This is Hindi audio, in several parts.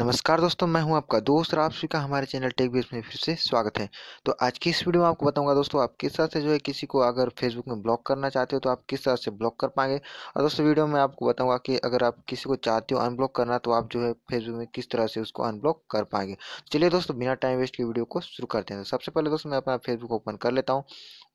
नमस्कार दोस्तों मैं हूं आपका दोस्त और आप सभी का हमारे चैनल टेक बीज में फिर से स्वागत है तो आज की इस वीडियो में आपको बताऊंगा दोस्तों आप किस तरह से जो है किसी को अगर फेसबुक में ब्लॉक करना चाहते हो तो आप किस तरह से ब्लॉक कर पाएंगे और दोस्तों वीडियो में आपको बताऊंगा कि अगर आप किसी को चाहते हो अनब्लॉक करना तो आप जो है फेसबुक में किस तरह से उसको अनब्लॉक कर पाएंगे चलिए दोस्तों बिना टाइम वेस्ट की वीडियो को शुरू करते हैं तो सबसे पहले दोस्तों मैं अपना फेसबुक ओपन कर लेता हूँ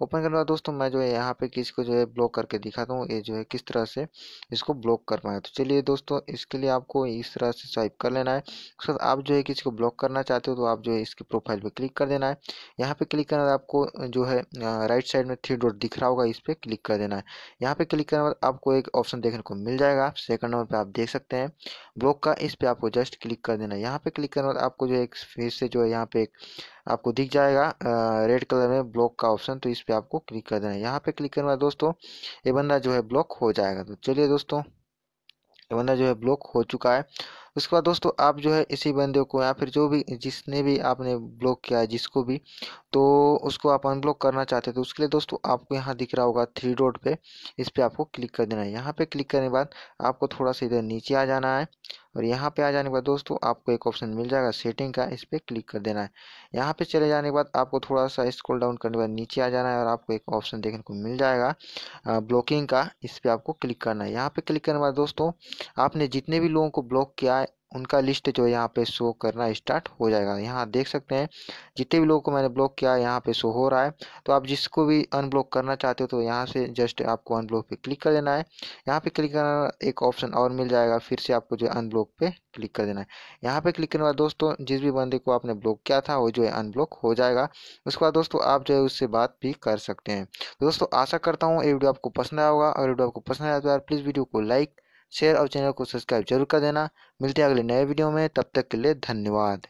ओपन करने बाद दोस्तों मैं जो है यहाँ पे किसी को जो है ब्लॉक करके दिखाता हूँ ये जो है किस तरह से इसको ब्लॉक कर पाएंगे तो चलिए दोस्तों इसके लिए आपको इस तरह से स्वाइप कर लेना है उसके बाद आप जो है किसी को ब्लॉक करना चाहते हो तो आप जो है इसके प्रोफाइल पर क्लिक कर देना है यहाँ पर क्लिक करने आपको जो है राइट साइड में थ्री डॉट दिख रहा होगा इस पर क्लिक कर देना है यहाँ पर क्लिक करने के बाद आपको एक ऑप्शन देखने को मिल जाएगा आप सेकंड नंबर पर आप देख सकते हैं ब्लॉक का इस पर आपको जस्ट क्लिक कर देना है यहाँ पर क्लिक करने बाद आपको जो है फिर से जो है यहाँ पे एक आपको दिख जाएगा रेड कलर में ब्लॉक का ऑप्शन तो इस पर आपको क्लिक कर देना है यहाँ पे क्लिक करना दोस्तों ये बंदा जो है ब्लॉक हो जाएगा तो चलिए दोस्तों ये बंदा जो है ब्लॉक हो चुका है उसके बाद दोस्तों आप जो है इसी बंदे को या फिर जो भी जिसने भी आपने ब्लॉक किया है जिसको भी तो उसको आप अनब्लॉक करना चाहते तो उसके लिए दोस्तों आपको यहाँ दिख रहा होगा थ्री डॉट पे इस पर आपको क्लिक कर देना है यहाँ पे क्लिक करने के बाद आपको थोड़ा सा इधर नीचे आ जाना है और यहाँ पे आ जाने के बाद दोस्तों आपको एक ऑप्शन मिल जाएगा सेटिंग का इस पर क्लिक कर देना है यहाँ पे चले जाने के बाद आपको थोड़ा सा स्क्रॉल डाउन करने के बाद नीचे आ जाना है और आपको एक ऑप्शन देखने को मिल जाएगा ब्लॉकिंग का इस पर आपको क्लिक करना है यहाँ पे क्लिक करने के बाद दोस्तों आपने जितने भी लोगों को ब्लॉक किया है उनका लिस्ट जो यहाँ पे शो करना स्टार्ट हो जाएगा यहाँ देख सकते हैं जितने भी लोगों को मैंने ब्लॉक किया यहाँ पे शो हो रहा है तो आप जिसको भी अनब्लॉक करना चाहते हो तो यहाँ से जस्ट आपको अनब्लॉक पे क्लिक कर देना है यहाँ पे क्लिक करना एक ऑप्शन और मिल जाएगा फिर से आपको जो है अनब्लॉक पे क्लिक कर देना है यहाँ पे क्लिक करने वाला बाद दोस्तों जिस भी बंदे को आपने ब्लॉक किया था वो जो है अनब्लॉक हो जाएगा उसके बाद दोस्तों आप जो है उससे बात भी कर सकते हैं तो दोस्तों आशा करता हूँ ये वीडियो आपको पसंद आया होगा और वीडियो आपको पसंद आया तो यार प्लीज़ वीडियो को लाइक शेयर और चैनल को सब्सक्राइब जरूर कर देना मिलते हैं अगले नए वीडियो में तब तक के लिए धन्यवाद